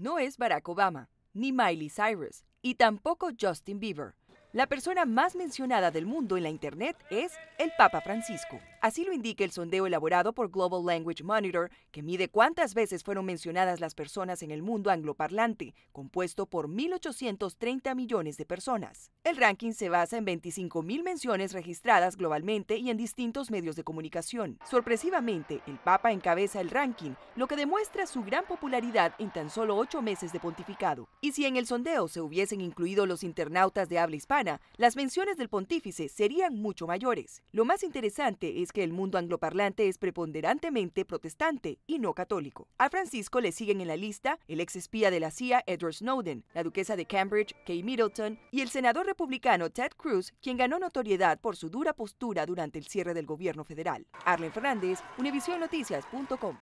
No es Barack Obama, ni Miley Cyrus, y tampoco Justin Bieber. La persona más mencionada del mundo en la Internet es el Papa Francisco. Así lo indica el sondeo elaborado por Global Language Monitor, que mide cuántas veces fueron mencionadas las personas en el mundo angloparlante, compuesto por 1.830 millones de personas. El ranking se basa en 25.000 menciones registradas globalmente y en distintos medios de comunicación. Sorpresivamente, el Papa encabeza el ranking, lo que demuestra su gran popularidad en tan solo ocho meses de pontificado. Y si en el sondeo se hubiesen incluido los internautas de habla hispana, las menciones del pontífice serían mucho mayores. Lo más interesante es que el mundo angloparlante es preponderantemente protestante y no católico. A Francisco le siguen en la lista el ex espía de la CIA Edward Snowden, la duquesa de Cambridge Kay Middleton y el senador republicano Ted Cruz, quien ganó notoriedad por su dura postura durante el cierre del gobierno federal. Arlen Fernández, UnivisionNoticias.com.